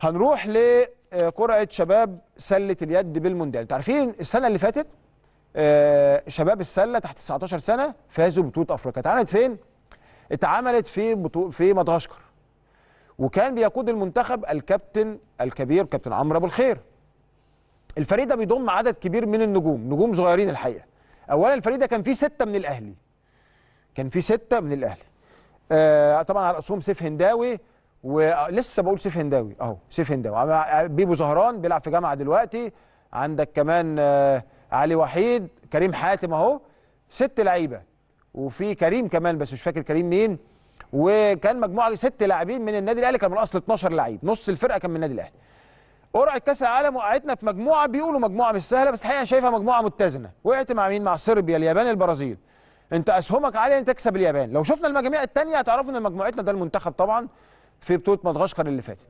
هنروح لقرعه آه، شباب سله اليد بالمونديال انتوا عارفين السنه اللي فاتت آه، شباب السله تحت 19 سنه فازوا ببطوله افريقيا اتعملت فين اتعملت في في مدغشقر وكان بيقود المنتخب الكابتن الكبير كابتن عمرو ابو الخير الفريق ده بيضم عدد كبير من النجوم نجوم صغيرين الحقيقه اولا الفريق ده كان فيه ستة من الاهلي كان فيه ستة من الاهلي آه طبعا على راسهم سيف هنداوي ولسه بقول سيف هنداوي اهو سيف هنداوي بيبو زهران بيلعب في جامعه دلوقتي عندك كمان آه، علي وحيد كريم حاتم اهو ست لعيبه وفي كريم كمان بس مش فاكر كريم مين وكان مجموعه ست لاعبين من النادي الاهلي كان من اصل 12 لعيب نص الفرقه كان من النادي الاهلي قرعه كاس العالم وقعتنا في مجموعه بيقولوا مجموعه مش سهله بس الحقيقه شايفها مجموعه متزنه وقعت مع مين مع صربيا اليابان البرازيل انت اسهمك عاليه ان تكسب اليابان لو شفنا المجاميع الثانيه هتعرفوا ان مجموعتنا ده المنتخب طبعا في بطوله مدغشقر اللي فاتت.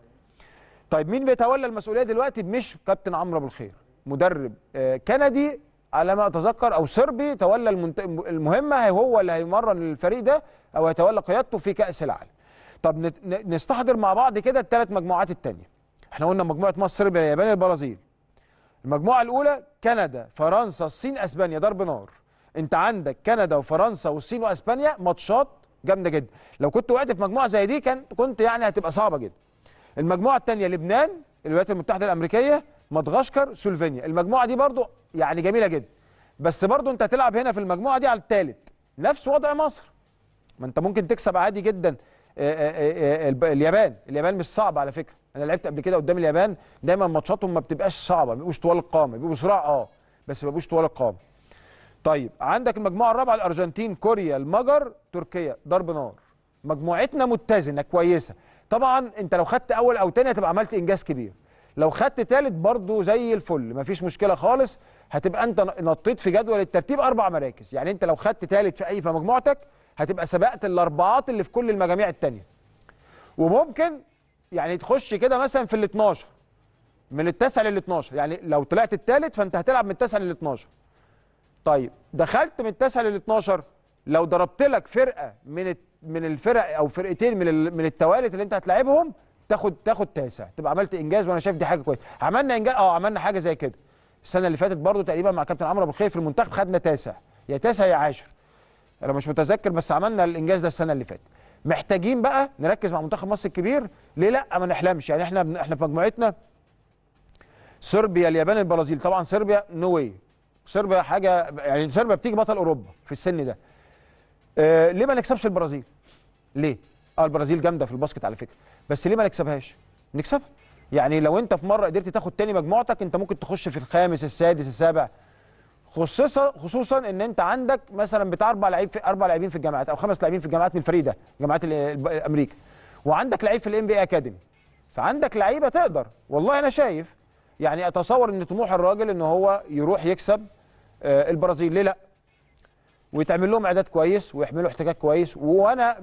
طيب مين بيتولى المسؤوليه دلوقتي مش كابتن عمرو ابو الخير مدرب آه، كندي على ما اتذكر او صربي تولى المهمه هو اللي هيمرن الفريق ده او هيتولى قيادته في كاس العالم. طب نستحضر مع بعض كده الثلاث مجموعات الثانيه. احنا قلنا مجموعه مصر صربيا اليابان البرازيل. المجموعه الاولى كندا فرنسا الصين اسبانيا ضرب نار. انت عندك كندا وفرنسا والصين واسبانيا ماتشات جامده جدا لو كنت وقعت في مجموعه زي دي كان كنت يعني هتبقى صعبه جدا المجموعه الثانيه لبنان الولايات المتحده الامريكيه مدغشقر سلوفينيا المجموعه دي برضو يعني جميله جدا بس برضو انت هتلعب هنا في المجموعه دي على الثالث نفس وضع مصر ما انت ممكن تكسب عادي جدا آه، آه، آه، اليابان اليابان مش صعبه على فكره انا لعبت قبل كده قدام اليابان دايما ماتشاتهم ما بتبقاش صعبه ما بيبقوش طوال القامه بيبقوا صراع اه بس ما بيبقوش طوال القامه طيب عندك المجموعه الرابعه الارجنتين كوريا المجر تركيا ضرب نار مجموعتنا متزنه كويسه طبعا انت لو خدت اول او تاني هتبقى عملت انجاز كبير لو خدت تالت برضو زي الفل مفيش مشكله خالص هتبقى انت نطيت في جدول الترتيب اربع مراكز يعني انت لو خدت تالت في اي في مجموعتك هتبقى سبقت الاربعات اللي في كل المجاميع التانيه وممكن يعني تخش كده مثلا في ال 12 من التاسع لل 12 يعني لو طلعت التالت فانت هتلعب من التاسع لل 12 طيب دخلت من 9 لل 12 لو ضربت لك فرقه من من الفرق او فرقتين من من التوالت اللي انت هتلاعبهم تاخد تاخد تاسع تبقى عملت انجاز وانا شايف دي حاجه كويسه عملنا انجاز اه عملنا حاجه زي كده السنه اللي فاتت برضو تقريبا مع كابتن عمرو ابو الخير في المنتخب خدنا تاسع يا تاسع يا عاشر انا مش متذكر بس عملنا الانجاز ده السنه اللي فاتت محتاجين بقى نركز مع منتخب مصر الكبير ليه لا ما نحلمش يعني احنا احنا في مجموعتنا صربيا اليابان البرازيل طبعا صربيا نو no صربيا حاجه يعني صربيا بتيجي بطل اوروبا في السن ده آه ليه ما نكسبش البرازيل ليه اه البرازيل جامده في الباسكت على فكره بس ليه ما نكسبهاش نكسبها يعني لو انت في مره قدرت تاخد تاني مجموعتك انت ممكن تخش في الخامس السادس السابع خصوصا خصوصا ان انت عندك مثلا بتاع اربع لعيب في اربع لاعبين في الجامعات او خمس لاعبين في الجامعات من الفريده جامعات امريكا وعندك لعيب في الام بي اكاديمي فعندك لعيبه تقدر والله انا شايف يعني اتصور ان طموح الراجل ان هو يروح يكسب آه، البرازيل ليه لا ويتعمل لهم اعداد كويس ويحملوا احتكاك كويس وانا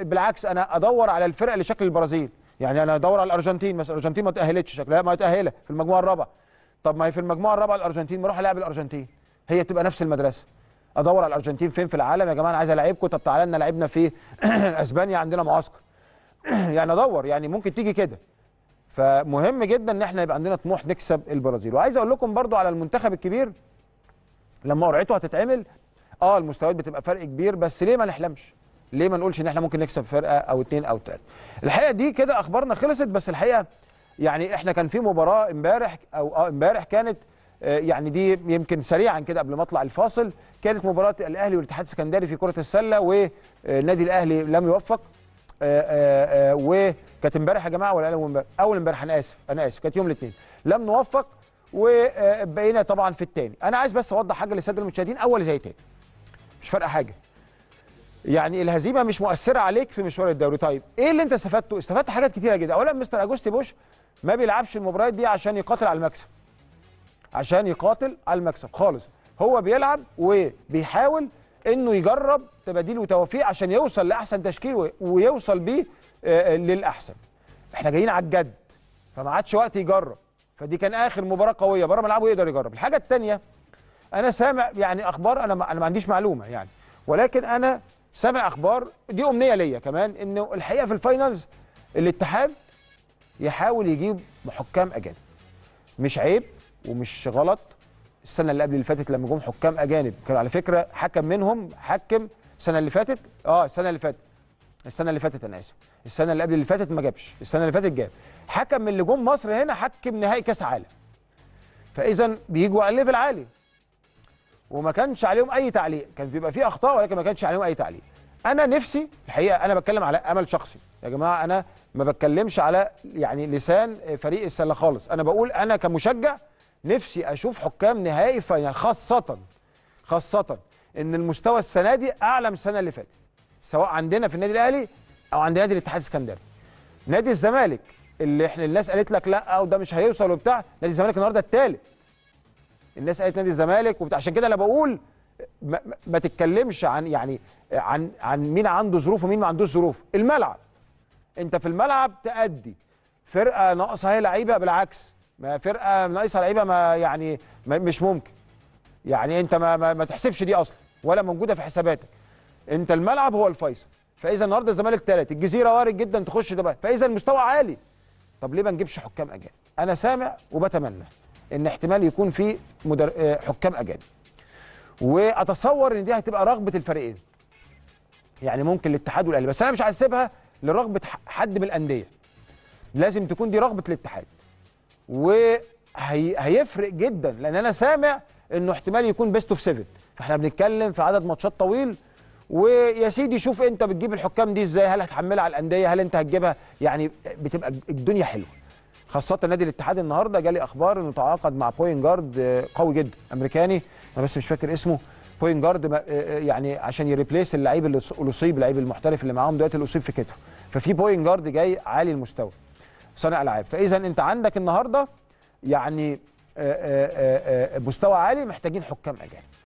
بالعكس انا ادور على الفرق اللي شكل البرازيل يعني انا ادور على الارجنتين مثلا الارجنتين ما تاهلتش شكلها ما تاهله في المجموعه الرابعه طب ما هي في المجموعه الرابعه الارجنتين بروح العب الارجنتين هي بتبقى نفس المدرسه ادور على الارجنتين فين في العالم يا جماعه انا عايز العبكم طب تعالى لنا لعبنا في اسبانيا عندنا معسكر يعني ادور يعني ممكن تيجي كده فمهم جدا ان احنا يبقى عندنا طموح نكسب البرازيل وعايز اقول لكم برضو على المنتخب الكبير لما قرعته هتتعمل اه المستويات بتبقى فرق كبير بس ليه ما نحلمش ليه ما نقولش ان احنا ممكن نكسب فرقه او اثنين او ثلاثه؟ الحقيقه دي كده اخبارنا خلصت بس الحقيقه يعني احنا كان في مباراه امبارح او اه امبارح كانت آه، يعني دي يمكن سريعا كده قبل ما اطلع الفاصل كانت مباراه الاهلي والاتحاد السكندري في كره السله والنادي آه، الاهلي لم يوفق آه، وكانت امبارح يا جماعه ولا اول امبارح انا اسف انا اسف كانت يوم الاثنين لم نوفق وبقينا طبعا في الثاني انا عايز بس اوضح حاجه للساده المشاهدين اول زي تاني مش فارقه حاجه يعني الهزيمه مش مؤثره عليك في مشوار الدوري طيب ايه اللي انت استفدته استفدت حاجات كتيره جدا اولا مستر اجوستي بوش ما بيلعبش المباريات دي عشان يقاتل على المكسب عشان يقاتل على المكسب خالص هو بيلعب وبيحاول انه يجرب تباديل وتوافيق عشان يوصل لاحسن تشكيل ويوصل بيه آه، للاحسن احنا جايين على الجد فما عادش وقت يجرب فدي كان اخر مباراه قويه بره ملعبه يقدر يجرب الحاجه الثانيه انا سامع يعني اخبار انا انا ما عنديش معلومه يعني ولكن انا سامع اخبار دي امنيه ليا كمان انه الحقيقه في الفاينلز الاتحاد يحاول يجيب حكام اجانب مش عيب ومش غلط السنه اللي قبل اللي فاتت لما جم حكام اجانب كان على فكره حكم منهم حكم السنه اللي فاتت اه السنه اللي فاتت السنه اللي فاتت انا اسف السنه اللي قبل اللي فاتت ما جابش السنه اللي فاتت جاب حكم اللي جم مصر هنا حكم نهائي كاس عالم فاذا بيجوا على ليفل عالي وما كانش عليهم اي تعليق كان بيبقى فيه اخطاء ولكن ما كانش عليهم اي تعليق انا نفسي الحقيقه انا بتكلم على امل شخصي يا جماعه انا ما بتكلمش على يعني لسان فريق السله خالص انا بقول انا كمشجع نفسي اشوف حكام نهائي فاينل خاصه خاصه ان المستوى السنه دي اعلى من السنه اللي فاتت سواء عندنا في النادي الاهلي او عند نادي الاتحاد السكندري نادي الزمالك اللي احنا الناس قالت لك لا وده مش هيوصل وبتاع نادي الزمالك النهارده الثالث الناس قالت نادي الزمالك وبتاع عشان كده انا بقول ما, ما تتكلمش عن يعني عن عن مين عنده ظروف ومين ما عندوش ظروف الملعب انت في الملعب تأدي فرقه ناقصه هي لعيبه بالعكس ما فرقه ناقصه لعيبه ما يعني ما مش ممكن يعني انت ما, ما, ما تحسبش دي اصلا ولا موجوده في حساباتك انت الملعب هو الفيصل فاذا النهارده الزمالك ثالث الجزيره وارد جدا تخش ده فاذا المستوى عالي طب ليه ما نجيبش حكام اجانب انا سامع وبتمنى ان احتمال يكون في مدر... آه، حكام اجانب واتصور ان دي هتبقى رغبه الفريقين يعني ممكن الاتحاد والاهلي بس انا مش هسيبها لرغبه حد من الانديه لازم تكون دي رغبه الاتحاد وهيفرق جدا لان انا سامع انه احتمال يكون بيست اوف 7 فاحنا بنتكلم في عدد ماتشات طويل ويا سيدي شوف انت بتجيب الحكام دي ازاي هل هتحملها على الانديه هل انت هتجيبها يعني بتبقى الدنيا حلوه خاصه نادي الاتحاد النهارده جالي اخبار انه تعاقد مع بوينجارد آه، قوي جدا امريكاني انا بس مش فاكر اسمه بوينجارد آه، آه، يعني عشان يريبليس اللعيب اللي اصيب اللعيب المحترف اللي معاهم دلوقتي اللي اصيب في كتفه ففي بوينجارد جاي عالي المستوى صانع العاب فاذا انت عندك النهارده يعني مستوى عالي محتاجين حكام اجانب